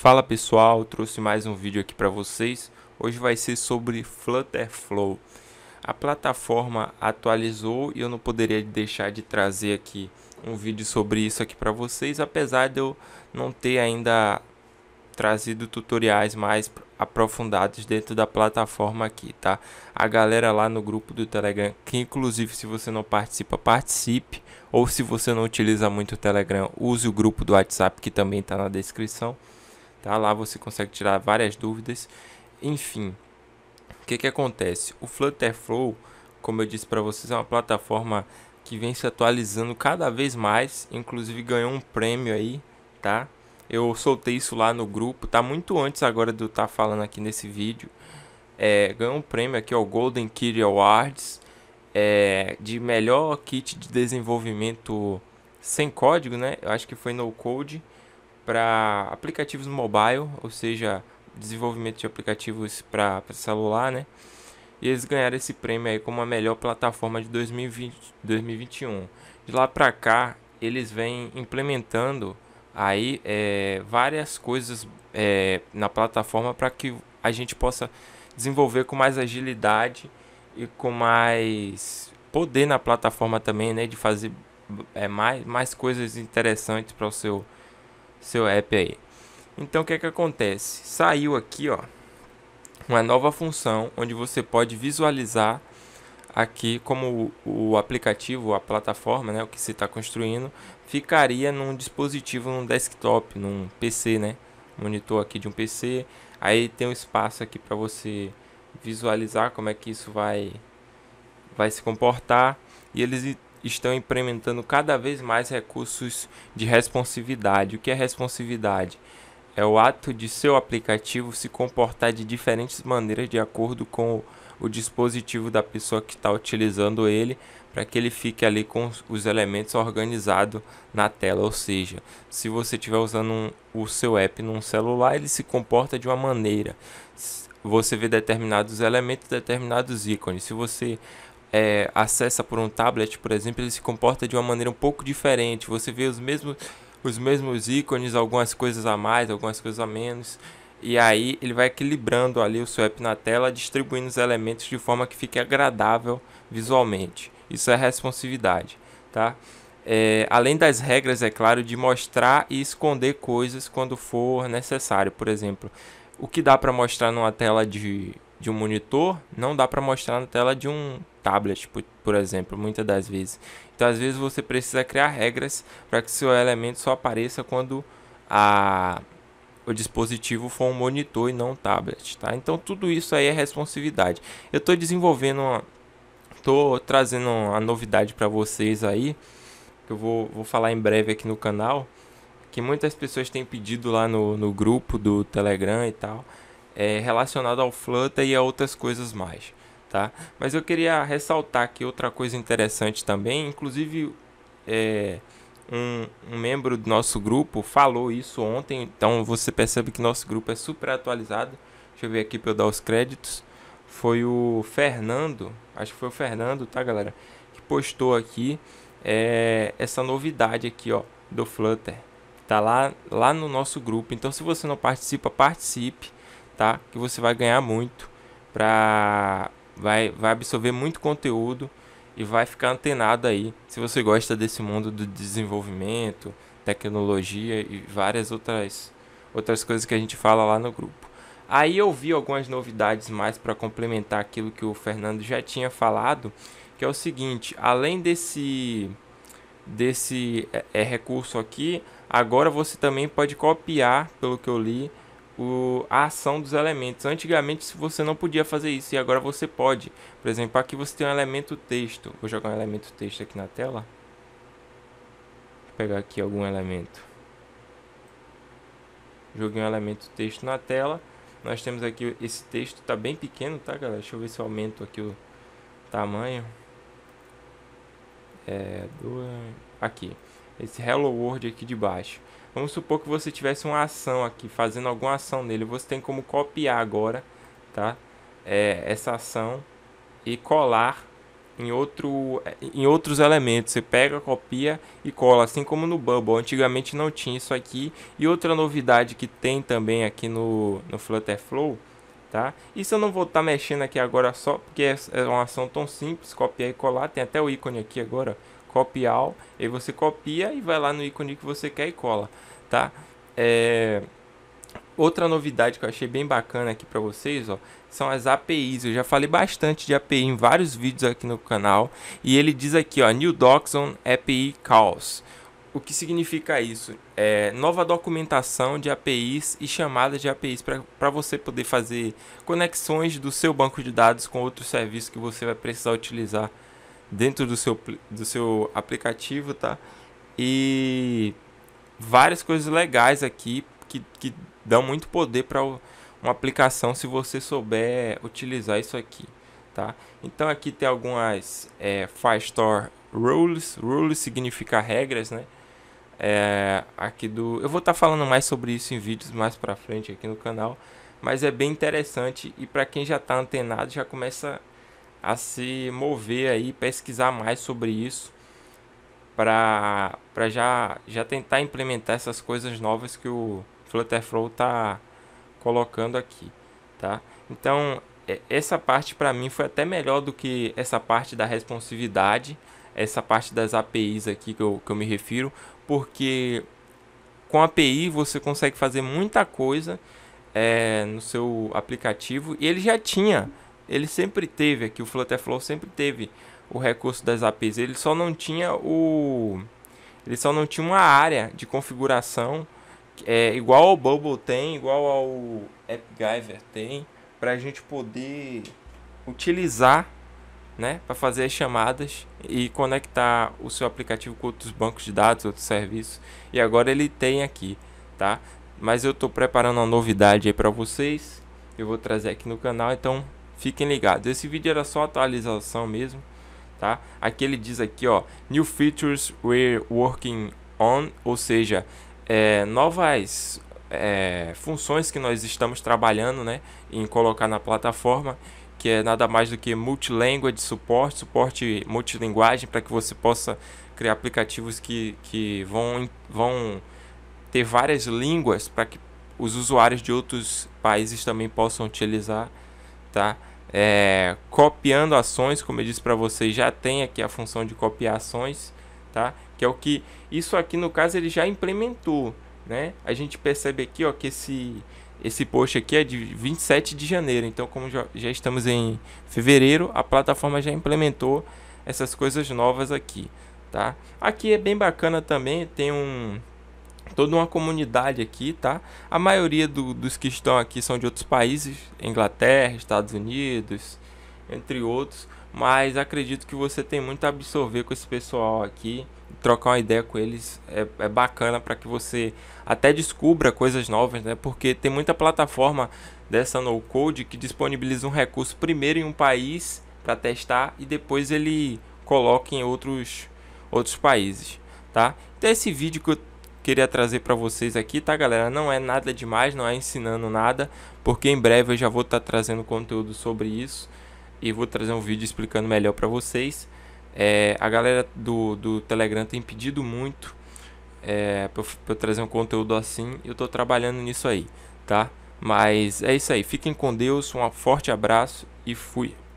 Fala pessoal, trouxe mais um vídeo aqui para vocês. Hoje vai ser sobre Flutter Flow. A plataforma atualizou e eu não poderia deixar de trazer aqui um vídeo sobre isso aqui para vocês, apesar de eu não ter ainda trazido tutoriais mais aprofundados dentro da plataforma aqui, tá? A galera lá no grupo do Telegram, que inclusive se você não participa, participe, ou se você não utiliza muito o Telegram, use o grupo do WhatsApp que também está na descrição. Tá? Lá você consegue tirar várias dúvidas. Enfim, o que, que acontece? O Flutterflow, como eu disse para vocês, é uma plataforma que vem se atualizando cada vez mais. Inclusive ganhou um prêmio aí, tá? Eu soltei isso lá no grupo, tá muito antes agora de eu estar tá falando aqui nesse vídeo. É, ganhou um prêmio aqui, o Golden Kitty Awards, é, de melhor kit de desenvolvimento sem código, né? Eu acho que foi no code para aplicativos mobile, ou seja, desenvolvimento de aplicativos para celular, né? E eles ganharam esse prêmio aí como a melhor plataforma de 2020, 2021. De lá para cá, eles vêm implementando aí é, várias coisas é, na plataforma para que a gente possa desenvolver com mais agilidade e com mais poder na plataforma também, né? De fazer é, mais, mais coisas interessantes para o seu seu app aí. Então o que é que acontece? Saiu aqui, ó, uma nova função onde você pode visualizar aqui como o, o aplicativo, a plataforma, né, o que se está construindo, ficaria num dispositivo, num desktop, num PC, né, monitor aqui de um PC. Aí tem um espaço aqui para você visualizar como é que isso vai vai se comportar e eles estão implementando cada vez mais recursos de responsividade. O que é responsividade? É o ato de seu aplicativo se comportar de diferentes maneiras de acordo com o dispositivo da pessoa que está utilizando ele, para que ele fique ali com os elementos organizados na tela. Ou seja, se você estiver usando um, o seu app num celular, ele se comporta de uma maneira. Você vê determinados elementos, determinados ícones. Se você é, acessa por um tablet, por exemplo, ele se comporta de uma maneira um pouco diferente. Você vê os mesmos, os mesmos ícones, algumas coisas a mais, algumas coisas a menos. E aí ele vai equilibrando ali o seu app na tela, distribuindo os elementos de forma que fique agradável visualmente. Isso é responsividade, tá? É, além das regras, é claro, de mostrar e esconder coisas quando for necessário. Por exemplo, o que dá para mostrar numa tela de, de um monitor não dá para mostrar na tela de um tablet, por, por exemplo, muitas das vezes. Então, às vezes, você precisa criar regras para que seu elemento só apareça quando a, o dispositivo for um monitor e não um tablet. Tá? Então, tudo isso aí é responsividade. Eu estou desenvolvendo Estou trazendo uma novidade para vocês aí, que eu vou, vou falar em breve aqui no canal que muitas pessoas têm pedido lá no, no grupo do Telegram e tal, é, relacionado ao Flutter e a outras coisas mais tá? Mas eu queria ressaltar aqui outra coisa interessante também, inclusive é, um, um, membro do nosso grupo falou isso ontem, então você percebe que nosso grupo é super atualizado. Deixa eu ver aqui para eu dar os créditos. Foi o Fernando, acho que foi o Fernando, tá, galera? Que postou aqui é, essa novidade aqui, ó, do Flutter. Tá lá, lá no nosso grupo. Então, se você não participa, participe, tá? Que você vai ganhar muito para vai, vai absorver muito conteúdo e vai ficar antenado aí. Se você gosta desse mundo do desenvolvimento, tecnologia e várias outras, outras coisas que a gente fala lá no grupo. Aí eu vi algumas novidades mais para complementar aquilo que o Fernando já tinha falado, que é o seguinte, além desse desse é, é recurso aqui, agora você também pode copiar, pelo que eu li, o, a ação dos elementos. Antigamente você não podia fazer isso e agora você pode. Por exemplo, aqui você tem um elemento texto. Vou jogar um elemento texto aqui na tela. Vou pegar aqui algum elemento. Joguei um elemento texto na tela. Nós temos aqui esse texto, tá bem pequeno, tá galera? Deixa eu ver se eu aumento aqui o tamanho. É, do, aqui esse Hello World aqui de baixo. Vamos supor que você tivesse uma ação aqui, fazendo alguma ação nele. Você tem como copiar agora, tá? É, essa ação e colar em, outro, em outros elementos. Você pega, copia e cola, assim como no Bubble. Antigamente não tinha isso aqui. E outra novidade que tem também aqui no, no Flutterflow, tá? Isso eu não vou estar tá mexendo aqui agora só porque é, é uma ação tão simples, copiar e colar. Tem até o ícone aqui agora, ó copiar, aí você copia e vai lá no ícone que você quer e cola, tá? É... Outra novidade que eu achei bem bacana aqui para vocês, ó, são as APIs. Eu já falei bastante de API em vários vídeos aqui no canal e ele diz aqui, ó, New Doxon API Calls. O que significa isso? É nova documentação de APIs e chamadas de APIs para você poder fazer conexões do seu banco de dados com outros serviços que você vai precisar utilizar dentro do seu, do seu aplicativo, tá? E várias coisas legais aqui que, que dão muito poder para uma aplicação se você souber utilizar isso aqui, tá? Então aqui tem algumas é, Store Rules, Rules significa regras, né? É, aqui do, eu vou estar tá falando mais sobre isso em vídeos mais para frente aqui no canal, mas é bem interessante e para quem já está antenado já começa a se mover aí, pesquisar mais sobre isso para já, já tentar implementar essas coisas novas que o Flutterflow tá colocando aqui, tá? Então, essa parte para mim foi até melhor do que essa parte da responsividade, essa parte das APIs aqui que eu, que eu me refiro, porque com API você consegue fazer muita coisa é, no seu aplicativo e ele já tinha ele sempre teve aqui, o Flutterflow sempre teve o recurso das APIs, ele só não tinha o ele só não tinha uma área de configuração é, igual ao Bubble tem, igual ao AppGiver tem, para a gente poder utilizar, né, para fazer as chamadas e conectar o seu aplicativo com outros bancos de dados, outros serviços. E agora ele tem aqui, tá? Mas eu estou preparando uma novidade aí para vocês. Eu vou trazer aqui no canal, então Fiquem ligados. Esse vídeo era só atualização mesmo, tá? Aqui ele diz aqui, ó, new features we're working on, ou seja, é, novas é, funções que nós estamos trabalhando, né, em colocar na plataforma, que é nada mais do que multilanguage suporte, suporte multilinguagem para que você possa criar aplicativos que, que vão, vão ter várias línguas para que os usuários de outros países também possam utilizar, tá? é, copiando ações, como eu disse para vocês, já tem aqui a função de copiar ações, tá? Que é o que isso aqui no caso ele já implementou, né? A gente percebe aqui, ó, que esse esse post aqui é de 27 de janeiro, então como já, já estamos em fevereiro, a plataforma já implementou essas coisas novas aqui, tá? Aqui é bem bacana também, tem um toda uma comunidade aqui, tá? A maioria do, dos que estão aqui são de outros países, Inglaterra, Estados Unidos, entre outros. Mas acredito que você tem muito a absorver com esse pessoal aqui. Trocar uma ideia com eles é, é bacana para que você até descubra coisas novas, né? Porque tem muita plataforma dessa no code que disponibiliza um recurso primeiro em um país para testar e depois ele coloca em outros outros países, tá? Então esse vídeo que eu queria trazer para vocês aqui, tá galera? Não é nada demais, não é ensinando nada, porque em breve eu já vou estar tá trazendo conteúdo sobre isso e vou trazer um vídeo explicando melhor para vocês. É, a galera do, do Telegram tem pedido muito é, para eu, trazer um conteúdo assim, eu estou trabalhando nisso aí, tá? Mas é isso aí, fiquem com Deus, um forte abraço e fui!